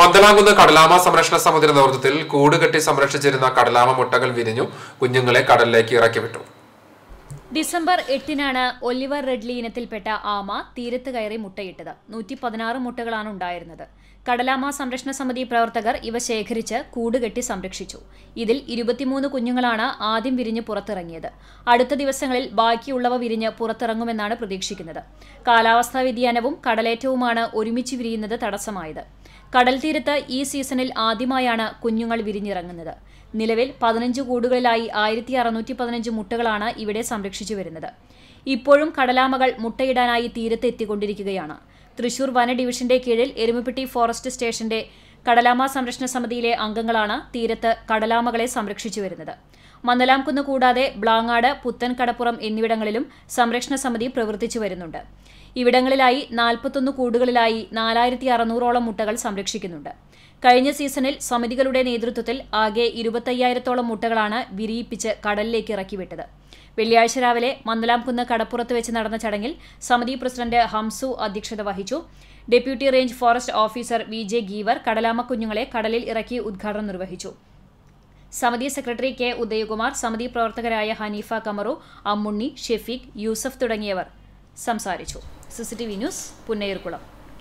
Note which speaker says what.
Speaker 1: മദ്ദലാകുന്ന് കടലാമ സംരക്ഷണ സമിതിയുടെ നേതൃത്വത്തിൽ കൂടുകെട്ടി കെട്ടി സംരക്ഷിച്ചിരുന്ന കടലാമ മുട്ടകൾ വിരിഞ്ഞു കുഞ്ഞുങ്ങളെ കടലിലേക്ക് ഇറക്കി വിട്ടു
Speaker 2: ഡിസംബർ എട്ടിനാണ് ഒലിവർ റെഡ്ലി ഇനത്തിൽപ്പെട്ട ആമ തീരത്ത് കയറി മുട്ടയിട്ടത് നൂറ്റി പതിനാറ് മുട്ടകളാണ് ഉണ്ടായിരുന്നത് കടലാമ സംരക്ഷണ സമിതി പ്രവർത്തകർ ഇവ ശേഖരിച്ച് കൂടുകെട്ടി സംരക്ഷിച്ചു ഇതിൽ ഇരുപത്തിമൂന്ന് കുഞ്ഞുങ്ങളാണ് ആദ്യം വിരിഞ്ഞ് പുറത്തിറങ്ങിയത് അടുത്ത ദിവസങ്ങളിൽ ബാക്കിയുള്ളവ വിരിഞ്ഞ് പുറത്തിറങ്ങുമെന്നാണ് പ്രതീക്ഷിക്കുന്നത് കാലാവസ്ഥാ വ്യതിയാനവും കടലേറ്റവുമാണ് ഒരുമിച്ച് വിരിയുന്നത് തടസ്സമായത് കടൽ തീരത്ത് ഈ സീസണിൽ ആദ്യമായാണ് കുഞ്ഞുങ്ങൾ വിരിഞ്ഞിറങ്ങുന്നത് നിലവിൽ പതിനഞ്ച് കൂടുകളിലായി ആയിരത്തി മുട്ടകളാണ് ഇവിടെ സംരക്ഷിച്ചത് സൂക്ഷിച്ചു വരുന്നത് ഇപ്പോഴും കടലാമകൾ മുട്ടയിടാനായി തീരത്ത് എത്തിക്കൊണ്ടിരിക്കുകയാണ് തൃശൂർ വന ഡിവിഷന്റെ കീഴിൽ എരുമപ്പെട്ടി ഫോറസ്റ്റ് സ്റ്റേഷന്റെ കടലാമ സംരക്ഷണ സമിതിയിലെ അംഗങ്ങളാണ് തീരത്ത് കടലാമകളെ സംരക്ഷിച്ചു വരുന്നത് മന്നലാംകുന്ന് കൂടാതെ ബ്ലാങ്ങാട് പുത്തൻകടപ്പുറം എന്നിവിടങ്ങളിലും സംരക്ഷണ സമിതി പ്രവർത്തിച്ചു വരുന്നുണ്ട് ഇവിടങ്ങളിലായി നാൽപ്പത്തൊന്ന് കൂടുകളിലായി നാലായിരത്തി അറുന്നൂറോളം മുട്ടകൾ സംരക്ഷിക്കുന്നുണ്ട് കഴിഞ്ഞ സീസണിൽ സമിതികളുടെ നേതൃത്വത്തിൽ ആകെ ഇരുപത്തയ്യായിരത്തോളം മുട്ടകളാണ് വിരിയിപ്പിച്ച് കടലിലേക്ക് ഇറക്കിവിട്ടത് വെള്ളിയാഴ്ച രാവിലെ മന്ദലാംകുന്ന് കടപ്പുറത്ത് വെച്ച് നടന്ന ചടങ്ങിൽ സമിതി പ്രസിഡന്റ് ഹംസു അധ്യക്ഷത വഹിച്ചു deputy range forest officer V J Geevar കടലാമക്കുഞ്ഞുങ്ങളെ കടലിൽ ഇറക്കി ഉദ്ഘാടനം നിർവഹിച്ചു സമിതി സെക്രട്ടറി കെ ഉദയകുമാർ സമിതി പ്രവർത്തകരായ ഹനീഫ കമറു അമ്മുണ്ണി ഷെഫീഖ് യൂസഫ് തുടങ്ങിയവർ സംസാരിച്ചു സിസിടിവി ന്യൂസ് പുന്നയൂർകുളം